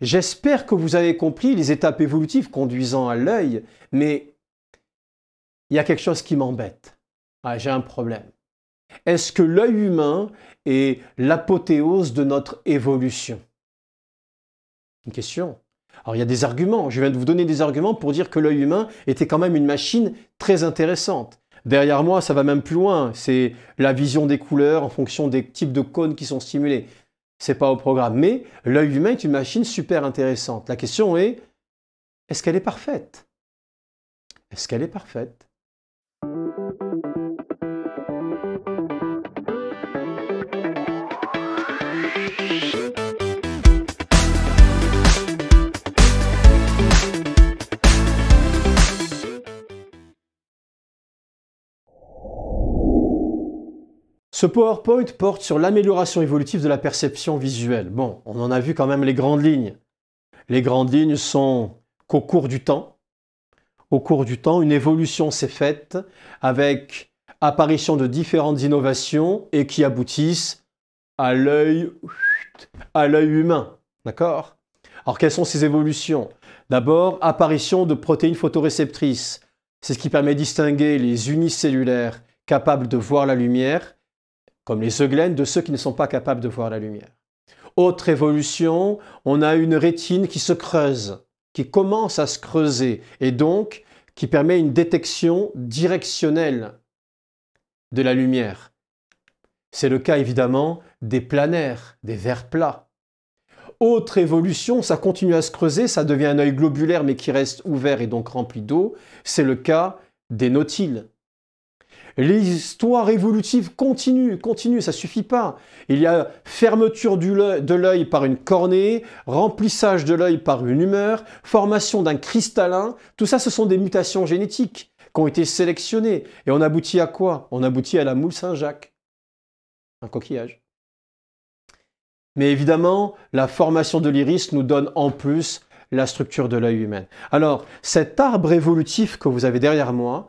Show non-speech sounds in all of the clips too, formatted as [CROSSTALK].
J'espère que vous avez compris les étapes évolutives conduisant à l'œil, mais il y a quelque chose qui m'embête. Ah, J'ai un problème. Est-ce que l'œil humain est l'apothéose de notre évolution Une question. Alors il y a des arguments. Je viens de vous donner des arguments pour dire que l'œil humain était quand même une machine très intéressante. Derrière moi, ça va même plus loin. C'est la vision des couleurs en fonction des types de cônes qui sont stimulés. C'est pas au programme. Mais l'œil humain est une machine super intéressante. La question est, est-ce qu'elle est parfaite Est-ce qu'elle est parfaite Ce PowerPoint porte sur l'amélioration évolutive de la perception visuelle. Bon, on en a vu quand même les grandes lignes. Les grandes lignes sont qu'au cours du temps, au cours du temps, une évolution s'est faite avec apparition de différentes innovations et qui aboutissent à l'œil à l'œil humain. D'accord Alors quelles sont ces évolutions D'abord, apparition de protéines photoréceptrices. C'est ce qui permet de distinguer les unicellulaires capables de voir la lumière comme les euglènes de ceux qui ne sont pas capables de voir la lumière. Autre évolution, on a une rétine qui se creuse, qui commence à se creuser, et donc qui permet une détection directionnelle de la lumière. C'est le cas évidemment des planaires, des vers plats. Autre évolution, ça continue à se creuser, ça devient un œil globulaire mais qui reste ouvert et donc rempli d'eau. C'est le cas des nautiles, L'histoire évolutive continue, continue, ça suffit pas. Il y a fermeture de l'œil par une cornée, remplissage de l'œil par une humeur, formation d'un cristallin. Tout ça, ce sont des mutations génétiques qui ont été sélectionnées. Et on aboutit à quoi On aboutit à la moule Saint-Jacques. Un coquillage. Mais évidemment, la formation de l'iris nous donne en plus la structure de l'œil humain. Alors, cet arbre évolutif que vous avez derrière moi,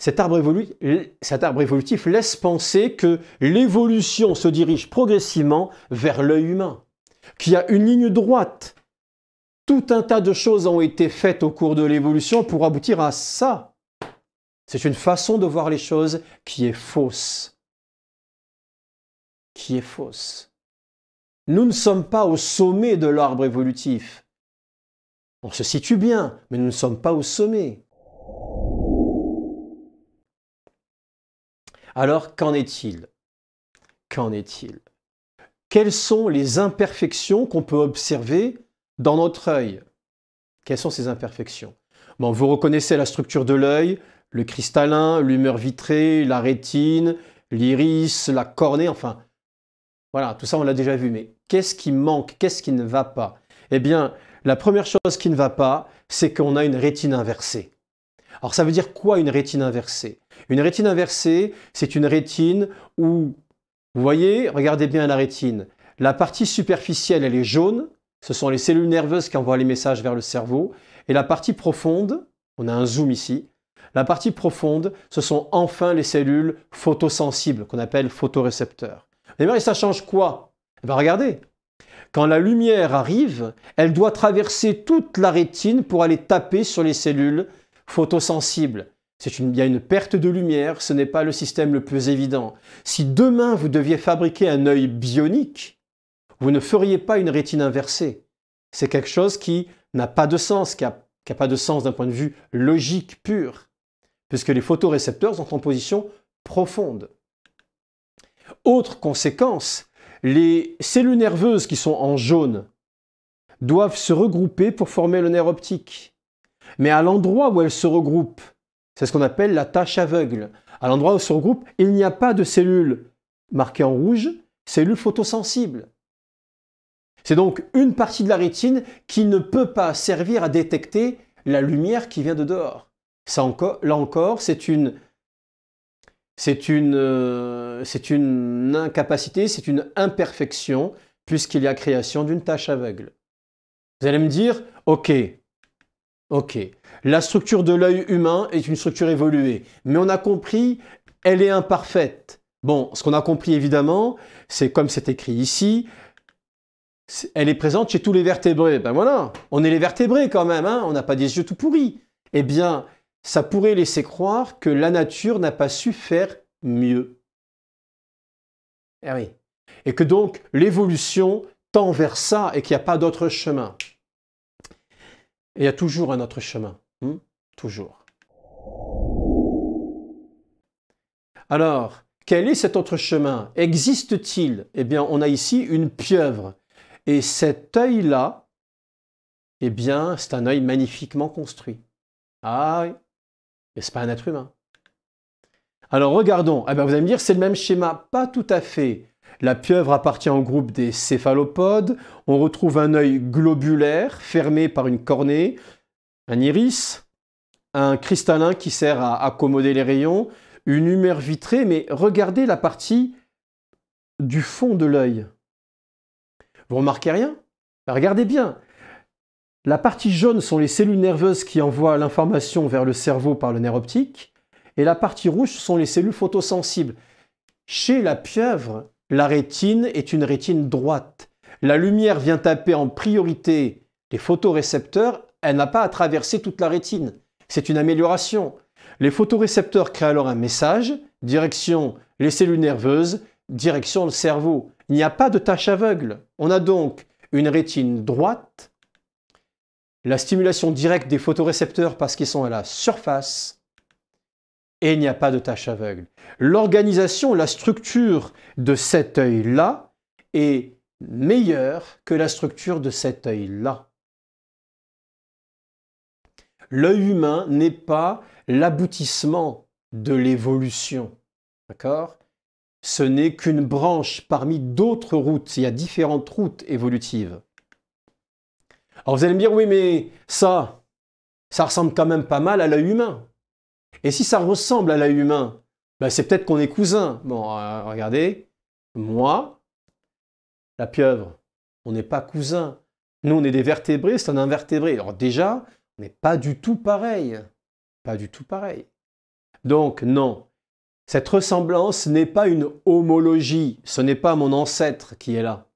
cet arbre, évolutif laisse penser que l'évolution se dirige progressivement vers l'œil humain, qu'il y a une ligne droite. Tout un tas de choses ont été faites au cours de l'évolution pour aboutir à ça. C'est une façon de voir les choses qui est fausse. Qui est fausse. Nous ne sommes pas au sommet de l'arbre évolutif. On se situe bien, mais nous ne sommes pas au sommet. Alors, qu'en est-il Qu'en est-il Quelles sont les imperfections qu'on peut observer dans notre œil Quelles sont ces imperfections bon, Vous reconnaissez la structure de l'œil, le cristallin, l'humeur vitrée, la rétine, l'iris, la cornée, enfin, voilà, tout ça on l'a déjà vu, mais qu'est-ce qui manque Qu'est-ce qui ne va pas Eh bien, la première chose qui ne va pas, c'est qu'on a une rétine inversée. Alors ça veut dire quoi une rétine inversée une rétine inversée, c'est une rétine où, vous voyez, regardez bien la rétine. La partie superficielle, elle est jaune. Ce sont les cellules nerveuses qui envoient les messages vers le cerveau. Et la partie profonde, on a un zoom ici. La partie profonde, ce sont enfin les cellules photosensibles qu'on appelle photorécepteurs. Et ça change quoi eh bien, Regardez, quand la lumière arrive, elle doit traverser toute la rétine pour aller taper sur les cellules photosensibles il y a une perte de lumière, ce n'est pas le système le plus évident. Si demain vous deviez fabriquer un œil bionique, vous ne feriez pas une rétine inversée. C'est quelque chose qui n'a pas de sens, qui n'a pas de sens d'un point de vue logique pur, puisque les photorécepteurs sont en position profonde. Autre conséquence, les cellules nerveuses qui sont en jaune doivent se regrouper pour former le nerf optique. Mais à l'endroit où elles se regroupent, c'est ce qu'on appelle la tâche aveugle. À l'endroit où se regroupe, il n'y a pas de cellules marquées en rouge, cellules photosensibles. C'est donc une partie de la rétine qui ne peut pas servir à détecter la lumière qui vient de dehors. là encore, c'est une, euh, c'est une incapacité, c'est une imperfection, puisqu'il y a création d'une tâche aveugle. Vous allez me dire, ok, ok, la structure de l'œil humain est une structure évoluée. Mais on a compris, elle est imparfaite. Bon, ce qu'on a compris évidemment, c'est comme c'est écrit ici, elle est présente chez tous les vertébrés. Ben voilà, on est les vertébrés quand même, hein. on n'a pas des yeux tout pourris. Eh bien, ça pourrait laisser croire que la nature n'a pas su faire mieux. Eh oui. Et que donc l'évolution tend vers ça et qu'il n'y a pas d'autre chemin. il y a toujours un autre chemin. Toujours. Alors, quel est cet autre chemin Existe-t-il Eh bien, on a ici une pieuvre. Et cet œil-là, eh bien, c'est un œil magnifiquement construit. Ah oui, mais ce pas un être humain. Alors regardons, eh bien, vous allez me dire, c'est le même schéma, pas tout à fait. La pieuvre appartient au groupe des céphalopodes, on retrouve un œil globulaire fermé par une cornée, un iris, un cristallin qui sert à accommoder les rayons, une humeur vitrée, mais regardez la partie du fond de l'œil. Vous remarquez rien ben, Regardez bien. La partie jaune sont les cellules nerveuses qui envoient l'information vers le cerveau par le nerf optique, et la partie rouge sont les cellules photosensibles. Chez la pieuvre, la rétine est une rétine droite. La lumière vient taper en priorité les photorécepteurs elle n'a pas à traverser toute la rétine. C'est une amélioration. Les photorécepteurs créent alors un message, direction les cellules nerveuses, direction le cerveau. Il n'y a pas de tâche aveugle. On a donc une rétine droite, la stimulation directe des photorécepteurs parce qu'ils sont à la surface, et il n'y a pas de tâche aveugle. L'organisation, la structure de cet œil-là est meilleure que la structure de cet œil-là l'œil humain n'est pas l'aboutissement de l'évolution. D'accord Ce n'est qu'une branche parmi d'autres routes. Il y a différentes routes évolutives. Alors vous allez me dire, oui, mais ça, ça ressemble quand même pas mal à l'œil humain. Et si ça ressemble à l'œil humain, ben, c'est peut-être qu'on est cousins. Bon, euh, regardez, moi, la pieuvre, on n'est pas cousins. Nous, on est des vertébrés, c'est un invertébré. Alors déjà, mais pas du tout pareil. Pas du tout pareil. Donc non, cette ressemblance n'est pas une homologie, ce n'est pas mon ancêtre qui est là.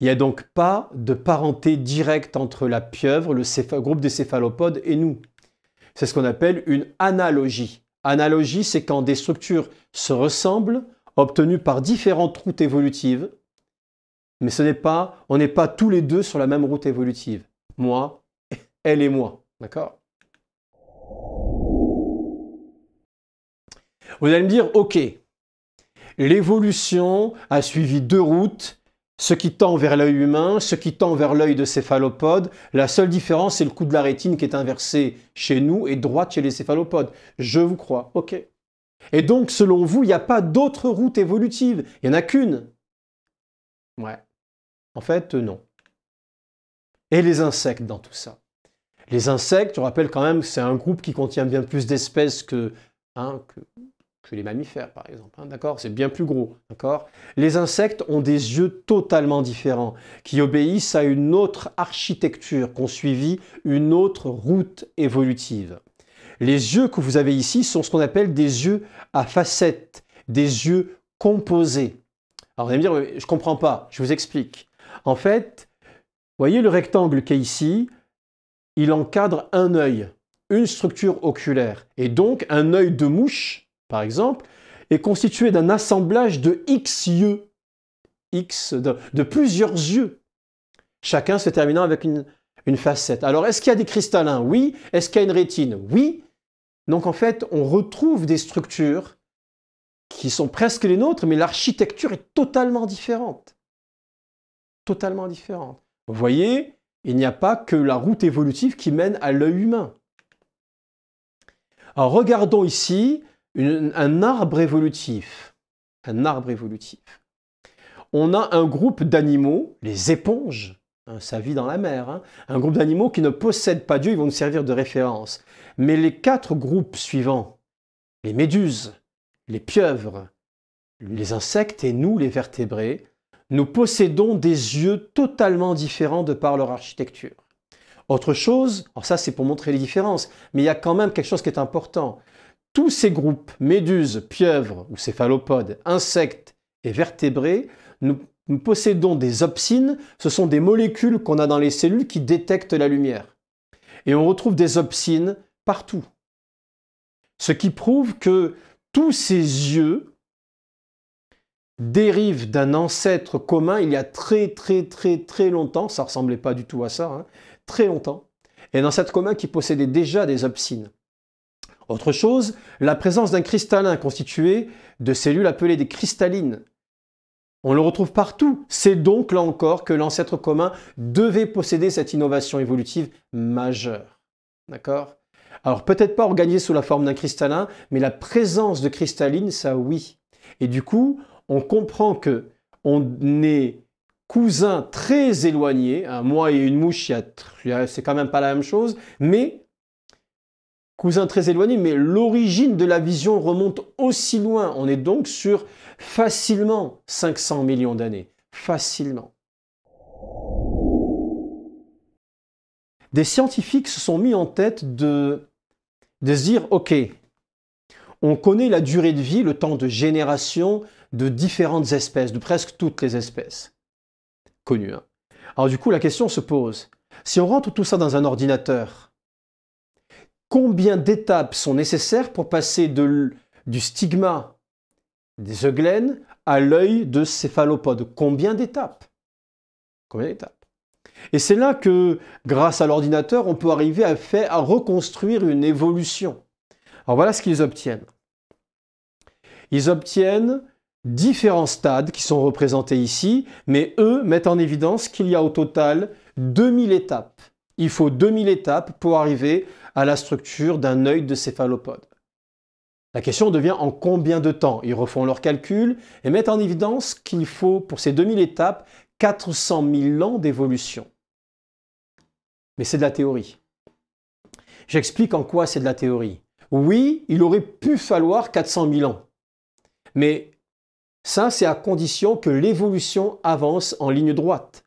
Il n'y a donc pas de parenté directe entre la pieuvre, le groupe des céphalopodes et nous. C'est ce qu'on appelle une analogie. Analogie, c'est quand des structures se ressemblent, obtenues par différentes routes évolutives, mais ce n'est pas, on n'est pas tous les deux sur la même route évolutive. Moi, elle et moi. D'accord Vous allez me dire, ok, l'évolution a suivi deux routes, ce qui tend vers l'œil humain, ce qui tend vers l'œil de céphalopodes. La seule différence, c'est le coup de la rétine qui est inversé chez nous et droite chez les céphalopodes. Je vous crois, ok. Et donc, selon vous, il n'y a pas d'autre route évolutive, il n'y en a qu'une. Ouais. En fait, non. Et les insectes dans tout ça les insectes, je rappelle quand même que c'est un groupe qui contient bien plus d'espèces que, hein, les mammifères, par exemple. Hein, d'accord C'est bien plus gros. D'accord les insectes ont des yeux totalement différents, qui obéissent à une autre architecture, qu'on suivi une autre route évolutive. Les yeux que vous avez ici sont ce qu'on appelle des yeux à facettes, des yeux composés. Alors vous allez me dire, je ne comprends pas, je vous explique. En fait, voyez le rectangle qui est ici, il encadre un œil, une structure oculaire. Et donc, un œil de mouche, par exemple, est constitué d'un assemblage de X yeux, X de, plusieurs yeux, chacun se terminant avec une, une facette. Alors, est-ce qu'il y a des cristallins Oui. Est-ce qu'il y a une rétine Oui. Donc, en fait, on retrouve des structures qui sont presque les nôtres, mais l'architecture est totalement différente. Totalement différente. Vous voyez, il n'y a pas que la route évolutive qui mène à l'œil humain. Alors regardons ici un arbre évolutif. Un arbre évolutif. On a un groupe d'animaux, les éponges, hein, ça vit dans la mer, hein, un groupe d'animaux qui ne possèdent pas Dieu, ils vont nous servir de référence. Mais les quatre groupes suivants, les méduses, les pieuvres, les insectes et nous, les vertébrés, nous possédons des yeux totalement différents de par leur architecture. Autre chose, alors ça c'est pour montrer les différences, mais il y a quand même quelque chose qui est important. Tous ces groupes, méduses, pieuvres ou céphalopodes, insectes et vertébrés, nous, possédons des opsines, ce sont des molécules qu'on a dans les cellules qui détectent la lumière. Et on retrouve des opsines partout. Ce qui prouve que tous ces yeux dérive d'un ancêtre commun il y a très très très très longtemps, ça ressemblait pas du tout à ça, hein. très longtemps, et un ancêtre commun qui possédait déjà des obscines Autre chose, la présence d'un cristallin constitué de cellules appelées des cristallines. On le retrouve partout. C'est donc là encore que l'ancêtre commun devait posséder cette innovation évolutive majeure. D'accord Alors peut-être pas organisé sous la forme d'un cristallin, mais la présence de cristallines, ça oui. Et du coup, on comprend que on est cousin très éloigné, Un hein, moi et une mouche, c'est quand même pas la même chose, mais cousin très éloigné, mais l'origine de la vision remonte aussi loin. On est donc sur facilement 500 millions d'années. Facilement. Des scientifiques se sont mis en tête de, de se dire, OK, on connaît la durée de vie, le temps de génération de différentes espèces, de presque toutes les espèces connues. Hein. Alors du coup, la question se pose, si on rentre tout ça dans un ordinateur, combien d'étapes sont nécessaires pour passer du stigma des euglènes à l'œil de céphalopodes Combien d'étapes Combien d'étapes Et c'est là que, grâce à l'ordinateur, on peut arriver à, faire, à reconstruire une évolution. Alors voilà ce qu'ils obtiennent. Ils obtiennent différents stades qui sont représentés ici, mais eux mettent en évidence qu'il y a au total 2000 étapes. Il faut 2000 étapes pour arriver à la structure d'un œil de céphalopode. La question devient en combien de temps Ils refont leurs calculs et mettent en évidence qu'il faut pour ces 2000 étapes 400 000 ans d'évolution. Mais c'est de la théorie. J'explique en quoi c'est de la théorie. Oui, il aurait pu falloir 400 000 ans. Mais ça, c'est à condition que l'évolution avance en ligne droite.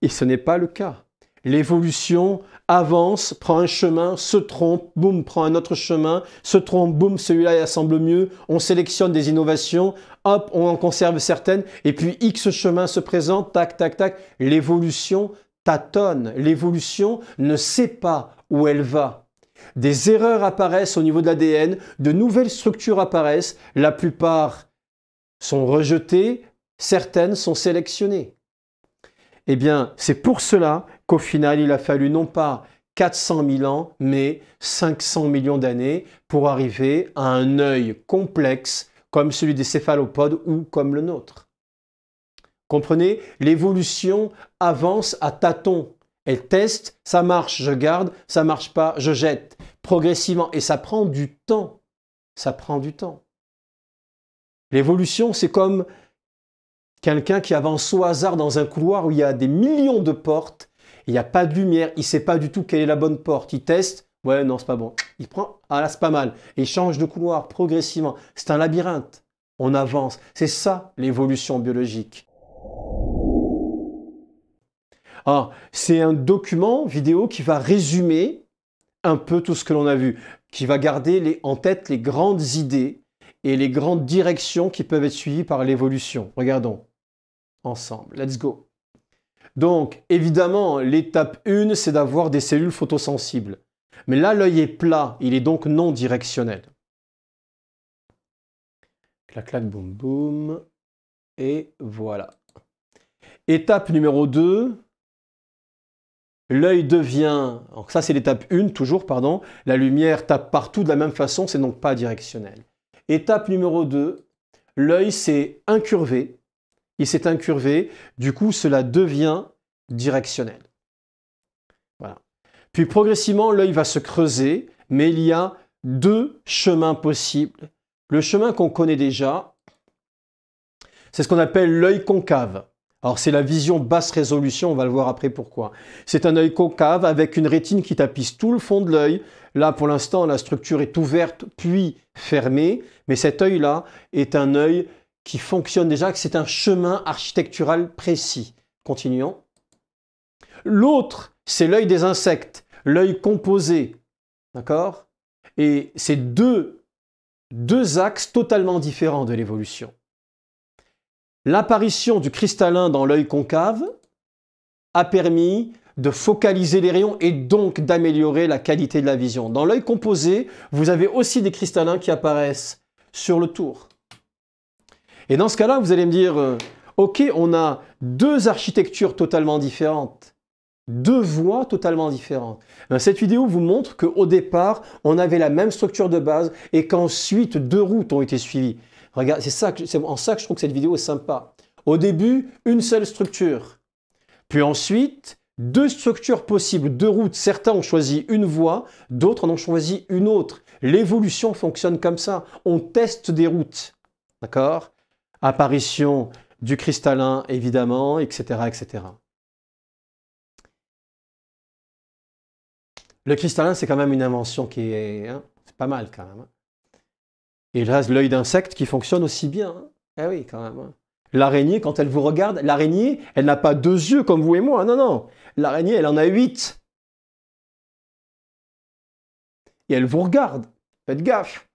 Et ce n'est pas le cas. L'évolution avance, prend un chemin, se trompe, boum, prend un autre chemin, se trompe, boum, celui-là il semble mieux, on sélectionne des innovations, hop, on en conserve certaines, et puis X chemin se présente, tac, tac, tac. L'évolution tâtonne, l'évolution ne sait pas où elle va. Des erreurs apparaissent au niveau de l'ADN, de nouvelles structures apparaissent, la plupart sont rejetées, certaines sont sélectionnées. Eh bien, c'est pour cela qu'au final, il a fallu non pas 400 000 ans, mais 500 millions d'années pour arriver à un œil complexe comme celui des céphalopodes ou comme le nôtre. Comprenez, l'évolution avance à tâtons. Elle teste, ça marche, je garde, ça marche pas, je jette progressivement. Et ça prend du temps. Ça prend du temps. L'évolution, c'est comme quelqu'un qui avance au hasard dans un couloir où il y a des millions de portes, il n'y a pas de lumière, il ne sait pas du tout quelle est la bonne porte. Il teste, ouais, non, c'est pas bon. Il prend, ah là, c'est pas mal. il change de couloir progressivement. C'est un labyrinthe. On avance. C'est ça l'évolution biologique. ah c'est un document vidéo qui va résumer un peu tout ce que l'on a vu, qui va garder en tête les grandes idées et les grandes directions qui peuvent être suivies par l'évolution. Regardons ensemble. Let's go. Donc, évidemment, l'étape 1, c'est d'avoir des cellules photosensibles. Mais là, l'œil est plat, il est donc non directionnel. Clac, clac, boum, boum. Et voilà. Étape numéro 2, L'œil devient, alors ça c'est l'étape 1 toujours, pardon, la lumière tape partout de la même façon, c'est donc pas directionnel. Étape numéro 2, l'œil s'est incurvé, il s'est incurvé, du coup cela devient directionnel. Voilà. Puis progressivement, l'œil va se creuser, mais il y a deux chemins possibles. Le chemin qu'on connaît déjà, c'est ce qu'on appelle l'œil concave. Alors c'est la vision basse résolution, on va le voir après pourquoi. C'est un œil concave avec une rétine qui tapisse tout le fond de l'œil. Là pour l'instant la structure est ouverte puis fermée, mais cet œil-là est un œil qui fonctionne déjà, c'est un chemin architectural précis. Continuons. L'autre, c'est l'œil des insectes, l'œil composé. D'accord Et c'est deux axes totalement différents de l'évolution. L'apparition du cristallin dans l'œil concave a permis de focaliser les rayons et donc d'améliorer la qualité de la vision. Dans l'œil composé, vous avez aussi des cristallins qui apparaissent sur le tour. Et dans ce cas-là, vous allez me dire, euh, ok, on a deux architectures totalement différentes, deux voies totalement différentes. Ben, cette vidéo vous montre qu'au départ, on avait la même structure de base et qu'ensuite deux routes ont été suivies. Regarde, c'est ça, en ça que je trouve que cette vidéo est sympa. Au début, une seule structure. Puis ensuite, deux structures possibles, deux routes. Certains ont choisi une voie, d'autres en ont choisi une autre. L'évolution fonctionne comme ça. On teste des routes. D'accord Apparition du cristallin, évidemment, etc., etc. Le cristallin, c'est quand même une invention qui est hein, pas mal quand même. Hein. Et là, l'œil d'insecte qui fonctionne aussi bien. Hein. Eh oui, quand même. Hein. L'araignée, quand elle vous regarde, l'araignée, elle n'a pas deux yeux comme vous et moi. Hein, non, non. L'araignée, elle en a huit. Et elle vous regarde. Faites gaffe.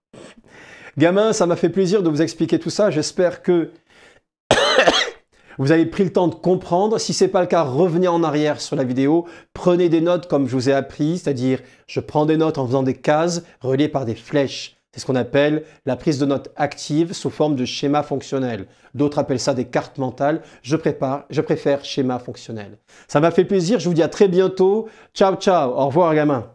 Gamin, ça m'a fait plaisir de vous expliquer tout ça. J'espère que [COUGHS] vous avez pris le temps de comprendre. Si ce n'est pas le cas, revenez en arrière sur la vidéo. Prenez des notes comme je vous ai appris, c'est-à-dire je prends des notes en faisant des cases reliées par des flèches. C'est ce qu'on appelle la prise de notes active sous forme de schéma fonctionnel. D'autres appellent ça des cartes mentales. Je, prépare, je préfère schéma fonctionnel. Ça m'a fait plaisir. Je vous dis à très bientôt. Ciao, ciao. Au revoir, gamin.